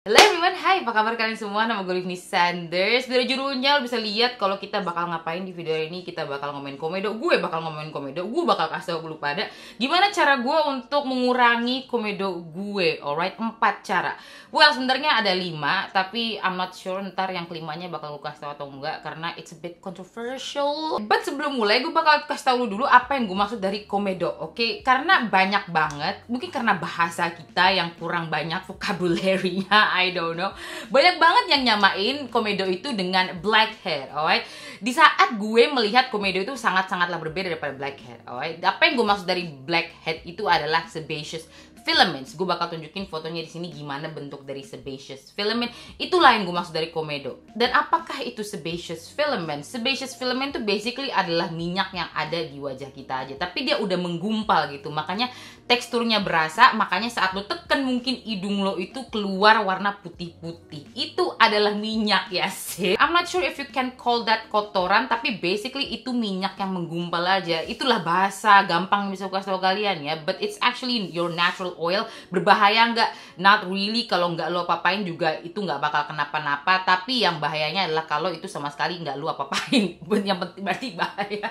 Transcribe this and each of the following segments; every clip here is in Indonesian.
Hello everyone, hai apa kabar kalian semua? Nama gue Livni Sanders Dari judulnya lo bisa lihat kalau kita bakal ngapain di video ini Kita bakal ngomongin komedo, gue bakal ngomongin komedo Gue bakal kasih tau lu pada Gimana cara gue untuk mengurangi komedo gue Alright, empat cara Well, sebenarnya ada lima Tapi I'm not sure ntar yang kelimanya bakal gue kasih tau atau enggak Karena it's a bit controversial But sebelum mulai gue bakal kasih tau lu dulu apa yang gue maksud dari komedo Oke, okay? karena banyak banget Mungkin karena bahasa kita yang kurang banyak vocabulary-nya I don't know banyak banget yang nyamain komedo itu dengan black hair alright di saat gue melihat komedo itu sangat sangatlah berbeda daripada black hair alright apa yang gue maksud dari black hair itu adalah sebaceous filaments. Gue bakal tunjukin fotonya di sini gimana bentuk dari sebaceous filament. Itulah yang gue maksud dari komedo. Dan apakah itu sebaceous filament? Sebaceous filament tuh basically adalah minyak yang ada di wajah kita aja. Tapi dia udah menggumpal gitu. Makanya teksturnya berasa. Makanya saat lo tekan mungkin hidung lo itu keluar warna putih-putih. Itu adalah minyak ya sih. I'm not sure if you can call that kotoran. Tapi basically itu minyak yang menggumpal aja. Itulah bahasa gampang bisa gue kasih tau kalian ya. But it's actually your natural essential oil berbahaya nggak not really kalau nggak lo apa apa-apain juga itu nggak bakal kenapa-napa tapi yang bahayanya adalah kalau itu sama sekali nggak lo apa-apain yang penting berarti bahaya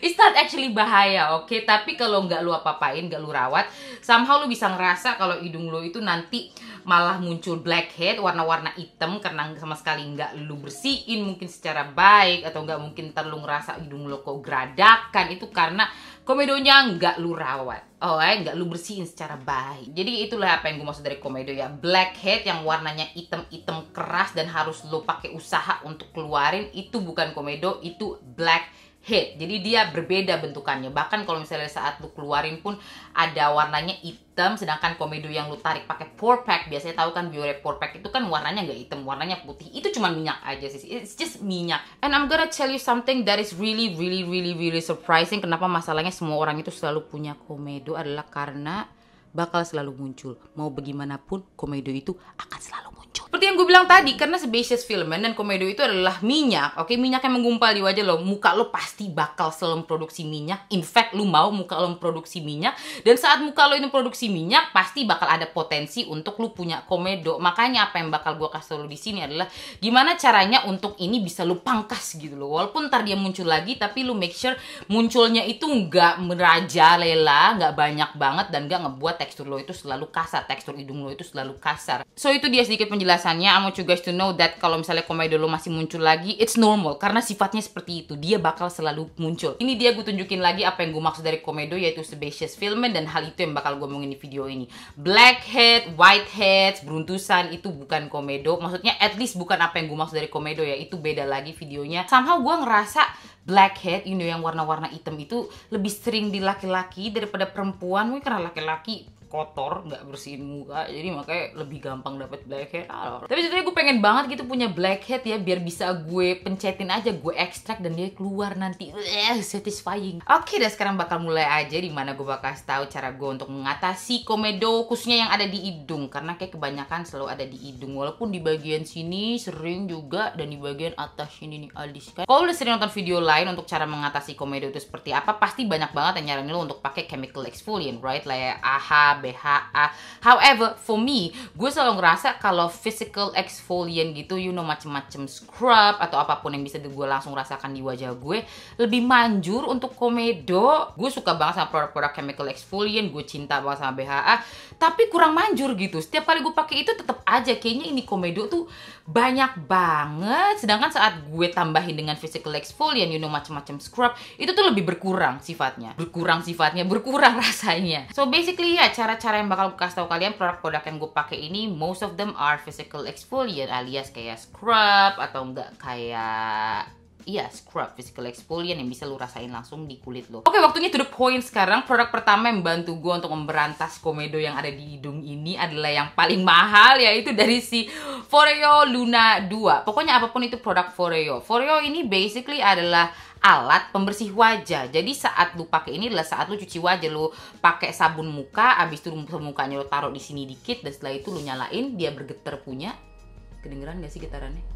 It's not actually bahaya, oke? Okay? Tapi kalau nggak lu apa-apain, nggak lu rawat, somehow lu bisa ngerasa kalau hidung lu itu nanti malah muncul blackhead, warna-warna hitam karena sama sekali nggak lu bersihin mungkin secara baik atau nggak mungkin terlalu ngerasa hidung lu kok geradakan itu karena komedonya nggak lu rawat oh eh, nggak lu bersihin secara baik jadi itulah apa yang gue maksud dari komedo ya blackhead yang warnanya hitam-hitam keras dan harus lu pakai usaha untuk keluarin itu bukan komedo itu black hit. Jadi dia berbeda bentukannya. Bahkan kalau misalnya saat lu keluarin pun ada warnanya hitam, sedangkan komedo yang lu tarik pakai four pack biasanya tahu kan Biore four pack itu kan warnanya nggak hitam, warnanya putih. Itu cuma minyak aja sih. It's just minyak. And I'm gonna tell you something that is really really really really surprising. Kenapa masalahnya semua orang itu selalu punya komedo adalah karena bakal selalu muncul. Mau bagaimanapun komedo itu akan selalu muncul lucu. Seperti yang gue bilang tadi, karena sebasis film ya, dan komedo itu adalah minyak, oke? Okay? Minyak yang menggumpal di wajah lo, muka lo pasti bakal selalu produksi minyak. In fact, lo mau muka lo produksi minyak, dan saat muka lo ini produksi minyak, pasti bakal ada potensi untuk lo punya komedo. Makanya apa yang bakal gue kasih lo di sini adalah gimana caranya untuk ini bisa lo pangkas gitu lo. Walaupun ntar dia muncul lagi, tapi lo make sure munculnya itu nggak merajalela, nggak banyak banget, dan nggak ngebuat tekstur lo itu selalu kasar, tekstur hidung lo itu selalu kasar. So itu dia sedikit penjelasan penjelasannya I want you guys to know that kalau misalnya komedo lo masih muncul lagi it's normal karena sifatnya seperti itu dia bakal selalu muncul ini dia gue tunjukin lagi apa yang gue maksud dari komedo yaitu sebaceous filmen dan hal itu yang bakal gue omongin di video ini blackhead whitehead beruntusan itu bukan komedo maksudnya at least bukan apa yang gue maksud dari komedo ya itu beda lagi videonya somehow gue ngerasa blackhead you know yang warna-warna hitam itu lebih sering di laki-laki daripada perempuan mungkin karena laki-laki kotor nggak bersihin muka jadi makanya lebih gampang dapat blackhead alor ah, tapi sebenarnya gue pengen banget gitu punya blackhead ya biar bisa gue pencetin aja gue ekstrak dan dia keluar nanti eh satisfying oke okay, dan sekarang bakal mulai aja di mana gue bakal tahu cara gue untuk mengatasi komedo khususnya yang ada di hidung karena kayak kebanyakan selalu ada di hidung walaupun di bagian sini sering juga dan di bagian atas sini nih alis kan kalau udah sering nonton video lain untuk cara mengatasi komedo itu seperti apa pasti banyak banget yang nyaranin lo untuk pakai chemical exfoliant right lah like, AHA BHA. However, for me, gue selalu ngerasa kalau physical exfoliant gitu, you know macem-macem scrub atau apapun yang bisa gue langsung rasakan di wajah gue, lebih manjur untuk komedo. Gue suka banget sama produk-produk chemical exfoliant, gue cinta banget sama BHA, tapi kurang manjur gitu. Setiap kali gue pakai itu tetap aja kayaknya ini komedo tuh banyak banget. Sedangkan saat gue tambahin dengan physical exfoliant, you know macem-macem scrub, itu tuh lebih berkurang sifatnya. Berkurang sifatnya, berkurang rasanya. So basically ya cara cara-cara yang bakal gue kasih tau kalian produk-produk yang gue pakai ini most of them are physical exfoliant alias kayak scrub atau enggak kayak Iya, scrub, physical exfoliant yang bisa lu rasain langsung di kulit lo. Oke, waktunya to the point sekarang. Produk pertama yang bantu gue untuk memberantas komedo yang ada di hidung ini adalah yang paling mahal, yaitu dari si Foreo Luna 2. Pokoknya apapun itu produk Foreo. Foreo ini basically adalah alat pembersih wajah. Jadi saat lu pakai ini adalah saat lu cuci wajah, lu pakai sabun muka, abis itu mukanya lu taruh di sini dikit, dan setelah itu lu nyalain, dia bergetar punya. Kedengeran gak sih getarannya?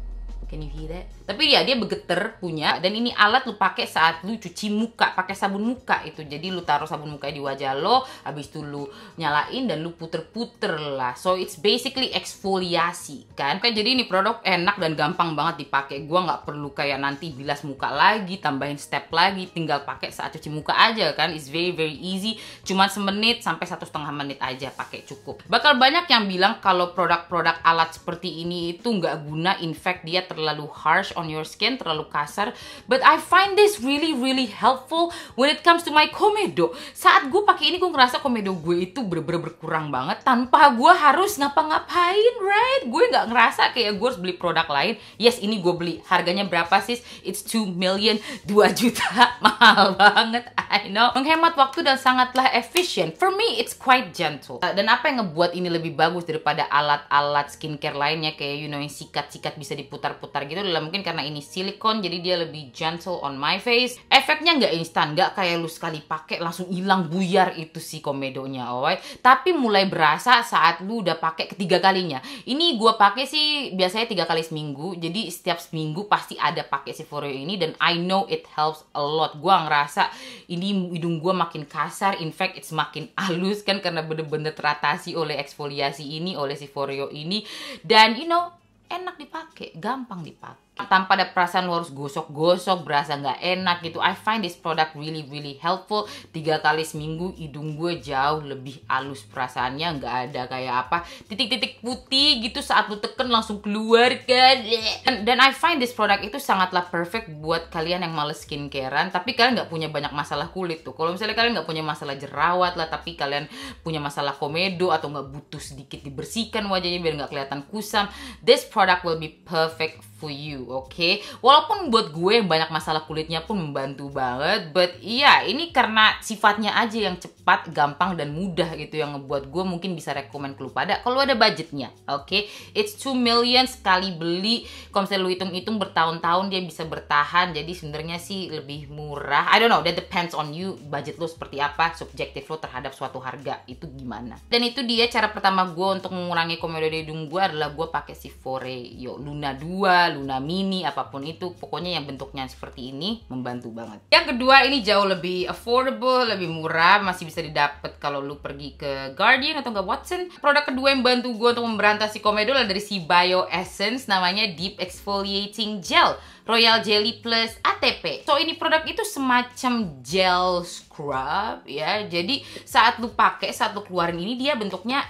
can you hear that? Tapi ya dia begeter punya dan ini alat lu pakai saat lu cuci muka, pakai sabun muka itu. Jadi lu taruh sabun muka di wajah lo, habis itu lu nyalain dan lu puter-puter lah. So it's basically eksfoliasi kan. Oke, jadi ini produk enak dan gampang banget dipakai. Gua nggak perlu kayak nanti bilas muka lagi, tambahin step lagi, tinggal pakai saat cuci muka aja kan. It's very very easy. Cuma semenit sampai satu setengah menit aja pakai cukup. Bakal banyak yang bilang kalau produk-produk alat seperti ini itu nggak guna, in fact dia terlalu terlalu harsh on your skin, terlalu kasar. But I find this really really helpful when it comes to my komedo. Saat gue pakai ini gue ngerasa komedo gue itu bener-bener berkurang banget tanpa gue harus ngapa-ngapain, right? Gue nggak ngerasa kayak gue harus beli produk lain. Yes, ini gue beli. Harganya berapa sih? It's 2 million, 2 juta. Mahal banget, I know. Menghemat waktu dan sangatlah efficient. For me, it's quite gentle. Uh, dan apa yang ngebuat ini lebih bagus daripada alat-alat skincare lainnya kayak you know yang sikat-sikat bisa diputar-putar putar gitu adalah mungkin karena ini silikon jadi dia lebih gentle on my face efeknya nggak instan nggak kayak lu sekali pakai langsung hilang buyar itu si komedonya alright tapi mulai berasa saat lu udah pakai ketiga kalinya ini gue pakai sih biasanya tiga kali seminggu jadi setiap seminggu pasti ada pakai si Foreo ini dan I know it helps a lot gue ngerasa ini hidung gue makin kasar in fact it's makin halus kan karena bener-bener teratasi oleh eksfoliasi ini oleh si Foreo ini dan you know enak dipakai gampang dipakai tanpa ada perasaan lo harus gosok-gosok berasa nggak enak gitu I find this product really really helpful tiga kali seminggu hidung gue jauh lebih halus perasaannya nggak ada kayak apa titik-titik putih gitu saat lo teken langsung keluar kan dan, dan I find this product itu sangatlah perfect buat kalian yang males skincarean tapi kalian nggak punya banyak masalah kulit tuh kalau misalnya kalian nggak punya masalah jerawat lah tapi kalian punya masalah komedo atau nggak butuh sedikit dibersihkan wajahnya biar nggak kelihatan kusam this product will be perfect for you oke okay? walaupun buat gue banyak masalah kulitnya pun membantu banget but iya yeah, ini karena sifatnya aja yang cepat gampang dan mudah gitu yang ngebuat gue mungkin bisa rekomen ke lu pada kalau ada budgetnya oke okay? it's 2 million sekali beli kalau misalnya lu hitung-hitung bertahun-tahun dia bisa bertahan jadi sebenarnya sih lebih murah I don't know that depends on you budget lu seperti apa subjektif lu terhadap suatu harga itu gimana dan itu dia cara pertama gue untuk mengurangi komedo hidung gue adalah gue pakai si Foreo Luna 2 Luna mini apapun itu pokoknya yang bentuknya seperti ini membantu banget yang kedua ini jauh lebih affordable lebih murah masih bisa didapat kalau lu pergi ke Guardian atau gak Watson produk kedua yang bantu gue untuk memberantas si komedo adalah dari si Bio Essence namanya Deep Exfoliating Gel Royal Jelly Plus ATP. So ini produk itu semacam gel scrub ya. Jadi saat lu pakai, saat lu keluarin ini dia bentuknya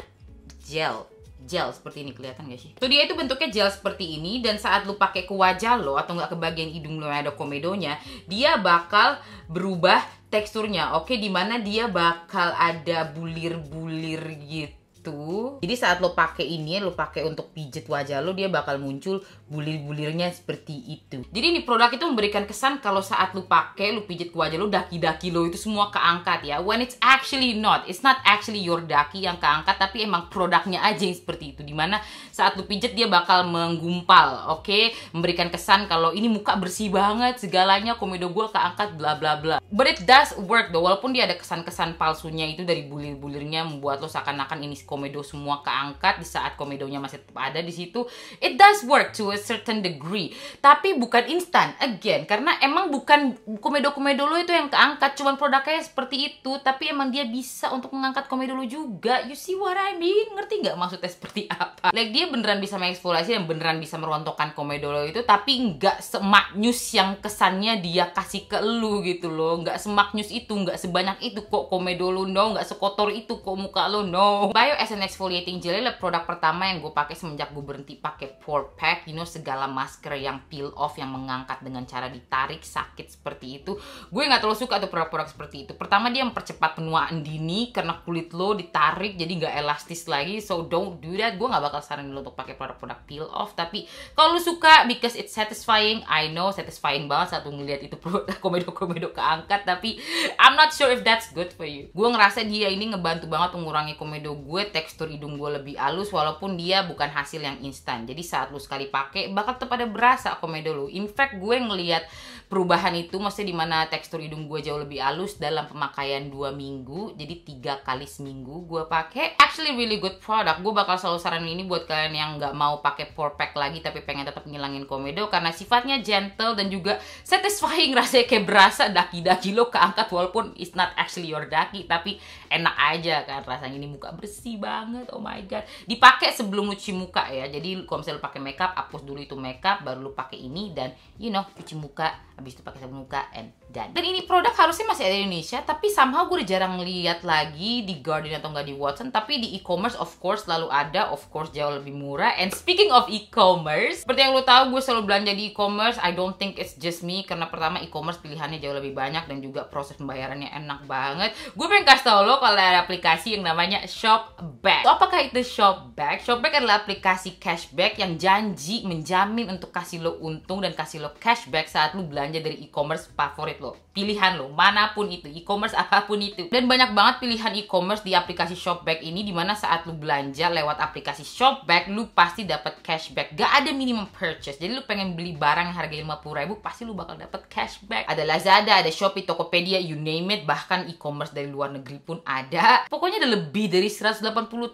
gel gel seperti ini kelihatan gak sih? Tuh dia itu bentuknya gel seperti ini dan saat lu pakai ke wajah lo atau nggak ke bagian hidung lo yang ada komedonya, dia bakal berubah teksturnya. Oke, dimana dia bakal ada bulir-bulir gitu itu jadi saat lo pakai ini lo pakai untuk pijet wajah lo dia bakal muncul bulir-bulirnya seperti itu jadi ini produk itu memberikan kesan kalau saat lo pakai lo pijet ke wajah lo daki-daki lo itu semua keangkat ya when it's actually not it's not actually your daki yang keangkat tapi emang produknya aja yang seperti itu dimana saat lo pijet dia bakal menggumpal oke okay? memberikan kesan kalau ini muka bersih banget segalanya komedo gue keangkat bla bla bla but it does work though walaupun dia ada kesan-kesan palsunya itu dari bulir-bulirnya membuat lo seakan-akan ini komedo semua keangkat di saat komedonya masih tetap ada di situ it does work to a certain degree tapi bukan instan again karena emang bukan komedo-komedo lo itu yang keangkat cuman produknya seperti itu tapi emang dia bisa untuk mengangkat komedo lo juga you see what I mean ngerti nggak maksudnya seperti apa like dia beneran bisa mengeksplorasi dan beneran bisa merontokkan komedo lo itu tapi nggak semaknyus yang kesannya dia kasih ke lu gitu loh nggak semaknyus itu nggak sebanyak itu kok komedo lo no nggak sekotor itu kok muka lo no bio as an exfoliating jelly adalah produk pertama yang gue pakai semenjak gue berhenti pakai pore pack you know segala masker yang peel off yang mengangkat dengan cara ditarik sakit seperti itu gue nggak terlalu suka tuh produk-produk seperti itu pertama dia mempercepat penuaan dini karena kulit lo ditarik jadi nggak elastis lagi so don't do that gue nggak bakal saranin lo untuk pakai produk-produk peel off tapi kalau lo suka because it's satisfying I know satisfying banget saat lo ngeliat itu komedo-komedo keangkat tapi I'm not sure if that's good for you gue ngerasa dia ini ngebantu banget mengurangi komedo gue tekstur hidung gue lebih halus walaupun dia bukan hasil yang instan jadi saat lu sekali pakai bakal tetap ada berasa komedo lu in fact gue ngelihat perubahan itu maksudnya mana tekstur hidung gue jauh lebih halus dalam pemakaian dua minggu jadi tiga kali seminggu gue pakai actually really good product gue bakal selalu saran ini buat kalian yang nggak mau pakai pore pack lagi tapi pengen tetap ngilangin komedo karena sifatnya gentle dan juga satisfying rasanya kayak berasa daki-daki lo keangkat walaupun it's not actually your daki tapi enak aja kan rasanya ini muka bersih banget oh my god dipakai sebelum cuci muka ya jadi kalau misalnya pakai makeup hapus dulu itu makeup baru lo pakai ini dan you know cuci muka habis itu pakai sabun muka and done dan ini produk harusnya masih ada di Indonesia tapi somehow gue udah jarang lihat lagi di Guardian atau nggak di Watson tapi di e-commerce of course lalu ada of course jauh lebih murah and speaking of e-commerce seperti yang lo tahu gue selalu belanja di e-commerce I don't think it's just me karena pertama e-commerce pilihannya jauh lebih banyak dan juga proses pembayarannya enak banget gue pengen kasih tau lo kalau ada aplikasi yang namanya Shopback so, apakah itu Shopback? Shopback adalah aplikasi cashback yang janji menjamin untuk kasih lo untung dan kasih lo cashback saat lo belanja belanja dari e-commerce favorit lo. Pilihan lo, manapun itu, e-commerce apapun itu. Dan banyak banget pilihan e-commerce di aplikasi Shopback ini dimana saat lo belanja lewat aplikasi Shopback, lo pasti dapat cashback. Gak ada minimum purchase. Jadi lo pengen beli barang yang harganya 50 ribu, pasti lo bakal dapat cashback. Ada Lazada, ada Shopee, Tokopedia, you name it. Bahkan e-commerce dari luar negeri pun ada. Pokoknya ada lebih dari 180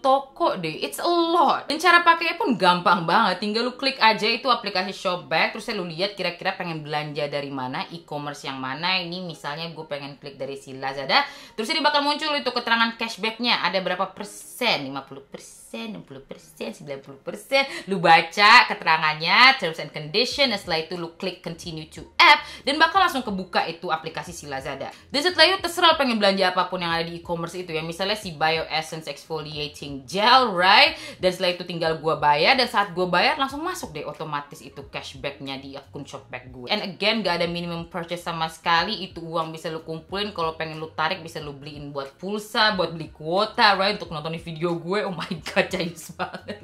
toko deh. It's a lot. Dan cara pakainya pun gampang banget. Tinggal lo klik aja itu aplikasi Shopback, terus lo lihat kira-kira pengen belanja dari dari mana, e-commerce yang mana. Ini misalnya gue pengen klik dari si Lazada, terus ini bakal muncul itu keterangan cashbacknya ada berapa persen, 50 persen 60% 90% lu baca keterangannya terms and condition dan setelah itu lu klik continue to app dan bakal langsung kebuka itu aplikasi si Lazada dan setelah itu terserah pengen belanja apapun yang ada di e-commerce itu ya misalnya si Bio Essence Exfoliating Gel right dan setelah itu tinggal gua bayar dan saat gua bayar langsung masuk deh otomatis itu cashbacknya di akun Shopback gue and again gak ada minimum purchase sama sekali itu uang bisa lu kumpulin kalau pengen lu tarik bisa lu beliin buat pulsa buat beli kuota right untuk nonton video gue oh my god nggak Chinese banget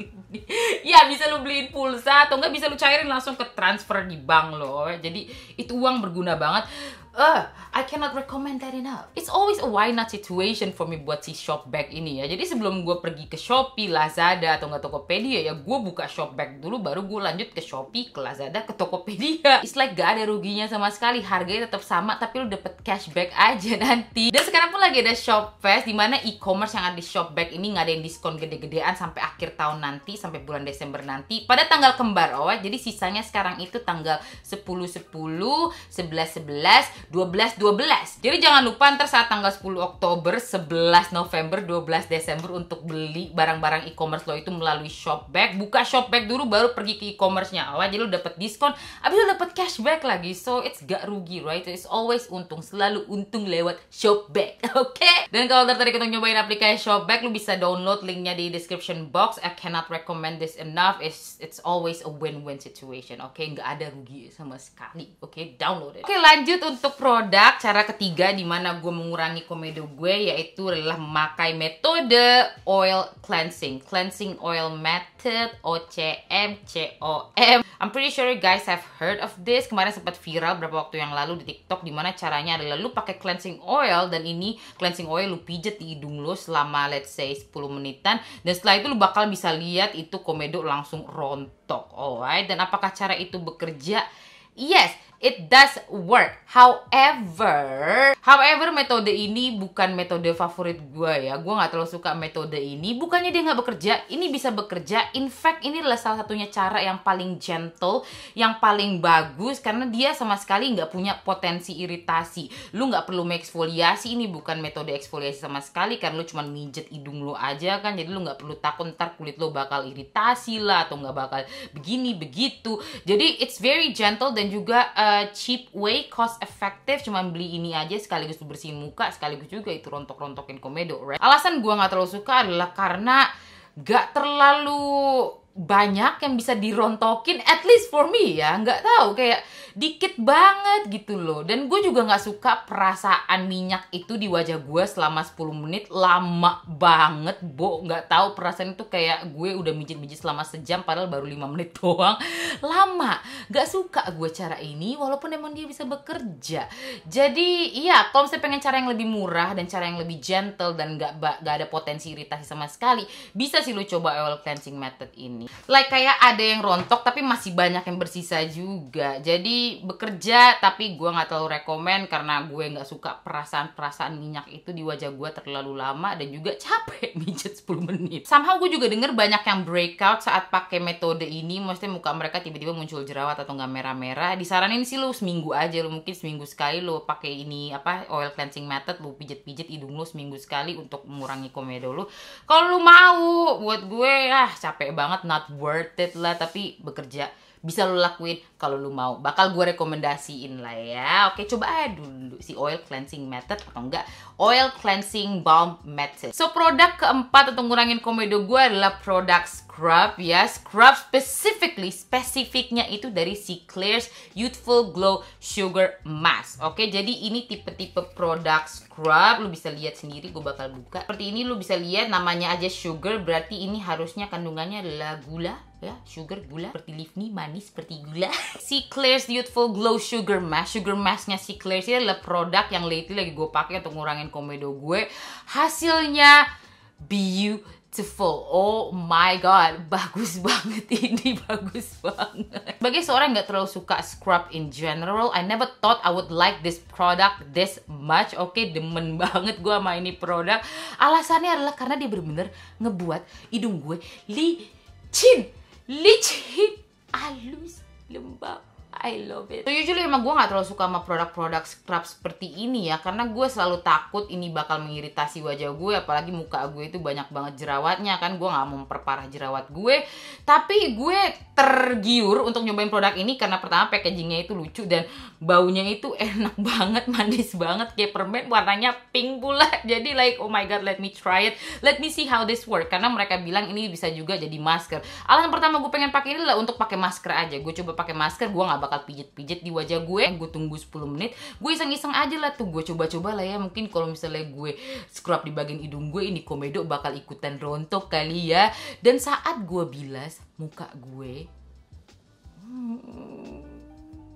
ya bisa lu beliin pulsa atau enggak bisa lu cairin langsung ke transfer di bank lo, jadi itu uang berguna banget uh, I cannot recommend that enough. It's always a why not situation for me buat si shop bag ini ya. Jadi sebelum gue pergi ke Shopee, Lazada, atau nggak Tokopedia ya, gue buka shop bag dulu baru gue lanjut ke Shopee, ke Lazada, ke Tokopedia. It's like gak ada ruginya sama sekali. Harganya tetap sama tapi lu dapet cashback aja nanti. Dan sekarang pun lagi ada Shop Fest mana e-commerce yang ada di shop bag ini nggak ada yang diskon gede-gedean sampai akhir tahun nanti, sampai bulan Desember nanti. Pada tanggal kembar, oh. Jadi sisanya sekarang itu tanggal 10 10 11 11 12 12. Jadi jangan lupa ntar saat tanggal 10 Oktober, 11 November, 12 Desember untuk beli barang-barang e-commerce lo itu melalui Shopback. Buka Shopback dulu baru pergi ke e-commerce-nya. Awal oh, jadi lo dapet diskon, abis lo dapet cashback lagi. So it's gak rugi, right? It's always untung, selalu untung lewat Shopback. Oke. Okay? Dan kalau tertarik untuk nyobain aplikasi Shopback, lo bisa download linknya di description box. I cannot recommend this enough. It's it's always a win-win situation. Oke, okay? nggak ada rugi sama sekali. Oke, okay? download it. Oke, okay, lanjut untuk untuk produk cara ketiga di mana gue mengurangi komedo gue yaitu adalah memakai metode oil cleansing, cleansing oil method OCM COM. I'm pretty sure you guys have heard of this. Kemarin sempat viral beberapa waktu yang lalu di TikTok di mana caranya adalah lu pakai cleansing oil dan ini cleansing oil lu pijet di hidung lu selama let's say 10 menitan dan setelah itu lu bakal bisa lihat itu komedo langsung rontok. Alright, dan apakah cara itu bekerja? Yes, it does work. However, however metode ini bukan metode favorit gue ya. Gue nggak terlalu suka metode ini. Bukannya dia nggak bekerja, ini bisa bekerja. In fact, ini adalah salah satunya cara yang paling gentle, yang paling bagus karena dia sama sekali nggak punya potensi iritasi. Lu nggak perlu eksfoliasi, ini bukan metode eksfoliasi sama sekali karena lu cuma mijet hidung lu aja kan. Jadi lu nggak perlu takut ntar kulit lu bakal iritasi lah atau nggak bakal begini begitu. Jadi it's very gentle dan juga uh, cheap way, cost effective, cuman beli ini aja sekaligus bersihin muka, sekaligus juga itu rontok-rontokin komedo, right? Alasan gue gak terlalu suka adalah karena gak terlalu banyak yang bisa dirontokin at least for me ya nggak tahu kayak dikit banget gitu loh dan gue juga nggak suka perasaan minyak itu di wajah gue selama 10 menit lama banget bo nggak tahu perasaan itu kayak gue udah mijit-mijit selama sejam padahal baru 5 menit doang lama nggak suka gue cara ini walaupun emang dia bisa bekerja jadi iya kalau misalnya pengen cara yang lebih murah dan cara yang lebih gentle dan nggak nggak ada potensi iritasi sama sekali bisa sih lo coba oil cleansing method ini ini like kayak ada yang rontok tapi masih banyak yang bersisa juga jadi bekerja tapi gue nggak terlalu rekomen karena gue nggak suka perasaan-perasaan minyak itu di wajah gue terlalu lama dan juga capek mijet 10 menit somehow gue juga denger banyak yang breakout saat pakai metode ini maksudnya muka mereka tiba-tiba muncul jerawat atau nggak merah-merah disaranin sih lu seminggu aja lu mungkin seminggu sekali lu pakai ini apa oil cleansing method lu pijet-pijet hidung lu seminggu sekali untuk mengurangi komedo lu kalau lu mau buat gue ah capek banget not worth it lah tapi bekerja bisa lo lakuin kalau lo mau bakal gue rekomendasiin lah ya oke coba aja dulu si oil cleansing method atau enggak oil cleansing balm method so produk keempat untuk ngurangin komedo gue adalah produk scrub ya scrub specifically spesifiknya itu dari si Claire's Youthful Glow Sugar Mask oke jadi ini tipe-tipe produk scrub lo bisa lihat sendiri gue bakal buka seperti ini lo bisa lihat namanya aja sugar berarti ini harusnya kandungannya adalah gula ya sugar gula seperti leaf nih manis seperti gula si Claire's Youthful Glow Sugar Mask sugar masknya si Claire's ini adalah produk yang lately lagi gue pakai untuk ngurangin komedo gue hasilnya beautiful oh my god bagus banget ini bagus banget sebagai seorang nggak terlalu suka scrub in general I never thought I would like this product this much oke okay, demen banget gue sama ini produk alasannya adalah karena dia bener-bener ngebuat hidung gue licin ልጅ አሉኝ ልምባ I love it. So, usually emang gue gak terlalu suka sama produk-produk scrub seperti ini ya, karena gue selalu takut ini bakal mengiritasi wajah gue, apalagi muka gue itu banyak banget jerawatnya kan, gue gak mau memperparah jerawat gue. Tapi gue tergiur untuk nyobain produk ini karena pertama packagingnya itu lucu dan baunya itu enak banget, manis banget, kayak permen warnanya pink pula. Jadi like oh my god, let me try it, let me see how this work. Karena mereka bilang ini bisa juga jadi masker. Alasan pertama gue pengen pakai ini lah untuk pakai masker aja. Gue coba pakai masker, gue gak bakal bakal pijit-pijit di wajah gue gue tunggu 10 menit gue iseng-iseng aja lah tuh gue coba-coba lah ya mungkin kalau misalnya gue scrub di bagian hidung gue ini komedo bakal ikutan rontok kali ya dan saat gue bilas muka gue hmm,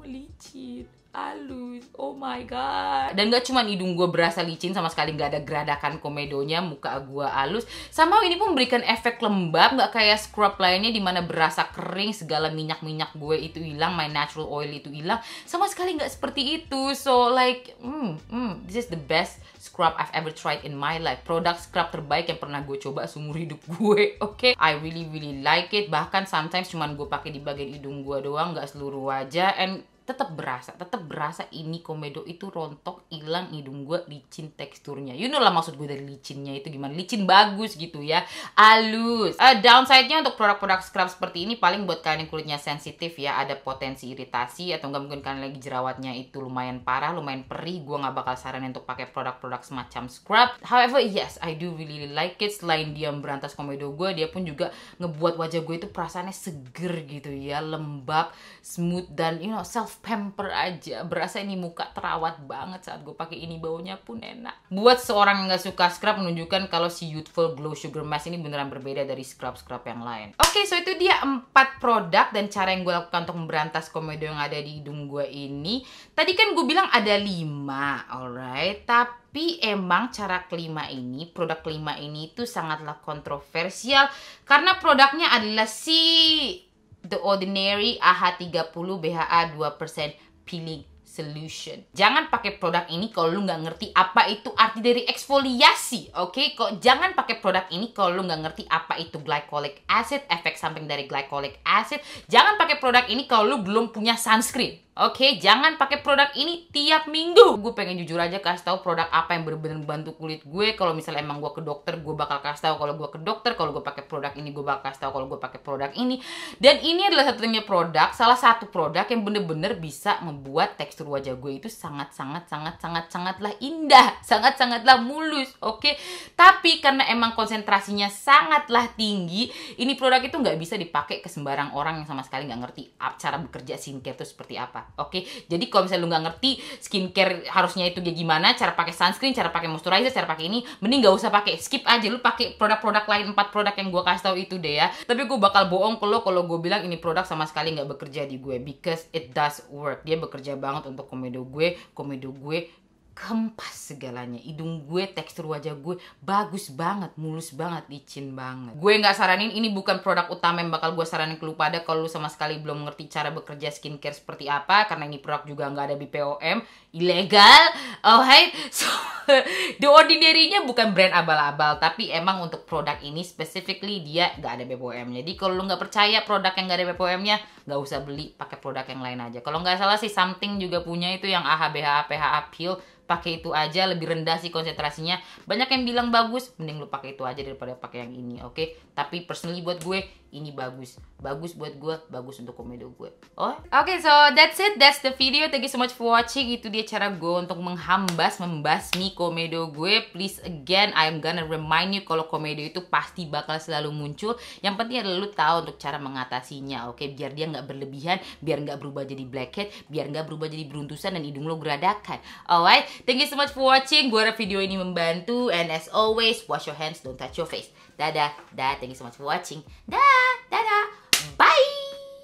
licin halus oh my god dan gak cuman hidung gue berasa licin sama sekali gak ada geradakan komedonya muka gue halus sama ini pun memberikan efek lembab gak kayak scrub lainnya dimana berasa kering segala minyak-minyak gue itu hilang my natural oil itu hilang sama sekali gak seperti itu so like hmm mm, this is the best scrub I've ever tried in my life. Produk scrub terbaik yang pernah gue coba seumur hidup gue, oke? Okay? I really really like it. Bahkan sometimes cuman gue pakai di bagian hidung gue doang, gak seluruh wajah. And tetap berasa tetap berasa ini komedo itu rontok hilang hidung gue licin teksturnya you know lah maksud gue dari licinnya itu gimana licin bagus gitu ya halus uh, downside-nya untuk produk-produk scrub seperti ini paling buat kalian yang kulitnya sensitif ya ada potensi iritasi atau nggak mungkin kalian lagi jerawatnya itu lumayan parah lumayan perih gue nggak bakal saranin untuk pakai produk-produk semacam scrub however yes I do really like it selain dia berantas komedo gue dia pun juga ngebuat wajah gue itu perasaannya seger gitu ya lembab smooth dan you know self pamper aja berasa ini muka terawat banget saat gue pakai ini baunya pun enak buat seorang yang nggak suka scrub menunjukkan kalau si youthful glow sugar mask ini beneran berbeda dari scrub scrub yang lain oke okay, so itu dia empat produk dan cara yang gue lakukan untuk memberantas komedo yang ada di hidung gue ini tadi kan gue bilang ada lima alright tapi tapi emang cara kelima ini, produk kelima ini itu sangatlah kontroversial karena produknya adalah si The Ordinary AH30 BHA 2% Peeling Solution. Jangan pakai produk ini kalau lu nggak ngerti apa itu arti dari eksfoliasi, oke? Okay? Kok jangan pakai produk ini kalau lu nggak ngerti apa itu glycolic acid, efek samping dari glycolic acid. Jangan pakai produk ini kalau lu belum punya sunscreen, Oke, jangan pakai produk ini tiap minggu. Gue pengen jujur aja kasih tahu produk apa yang bener-bener bantu kulit gue. Kalau misalnya emang gue ke dokter, gue bakal kasih tahu kalau gue ke dokter, kalau gue pakai produk ini gue bakal kasih tahu kalau gue pakai produk ini. Dan ini adalah satunya produk, salah satu produk yang bener-bener bisa membuat tekstur wajah gue itu sangat sangat sangat sangat sangatlah indah, sangat sangatlah mulus. Oke, tapi karena emang konsentrasinya sangatlah tinggi, ini produk itu nggak bisa dipakai ke sembarang orang yang sama sekali nggak ngerti cara bekerja skincare itu seperti apa. Oke, okay? jadi kalau misalnya lu nggak ngerti skincare harusnya itu kayak gimana, cara pakai sunscreen, cara pakai moisturizer, cara pakai ini, mending nggak usah pakai, skip aja lu pakai produk-produk lain empat produk yang gue kasih tau itu deh ya. Tapi gue bakal bohong kalau kalau gue bilang ini produk sama sekali nggak bekerja di gue because it does work. Dia bekerja banget untuk komedo gue, komedo gue kempas segalanya hidung gue tekstur wajah gue bagus banget mulus banget licin banget gue nggak saranin ini bukan produk utama yang bakal gue saranin ke lu pada kalau lu sama sekali belum ngerti cara bekerja skincare seperti apa karena ini produk juga nggak ada BPOM ilegal alright so the ordinary-nya bukan brand abal-abal tapi emang untuk produk ini specifically dia nggak ada BPOM jadi kalau lo nggak percaya produk yang nggak ada BPOM-nya nggak usah beli pakai produk yang lain aja kalau nggak salah sih something juga punya itu yang ahbha PHA pil pakai itu aja lebih rendah sih konsentrasinya banyak yang bilang bagus mending lo pakai itu aja daripada pakai yang ini oke okay? tapi personally buat gue ini bagus bagus buat gue bagus untuk komedo gue oh oke okay, so that's it that's the video thank you so much for watching itu dia cara gue untuk menghambas membasmi komedo gue please again I'm gonna remind you kalau komedo itu pasti bakal selalu muncul yang penting adalah lu tahu untuk cara mengatasinya oke okay? biar dia nggak berlebihan biar nggak berubah jadi blackhead biar nggak berubah jadi beruntusan dan hidung lo geradakan alright thank you so much for watching gue harap video ini membantu and as always wash your hands don't touch your face Dada, da Thank you so much for watching. Da dada. Bye.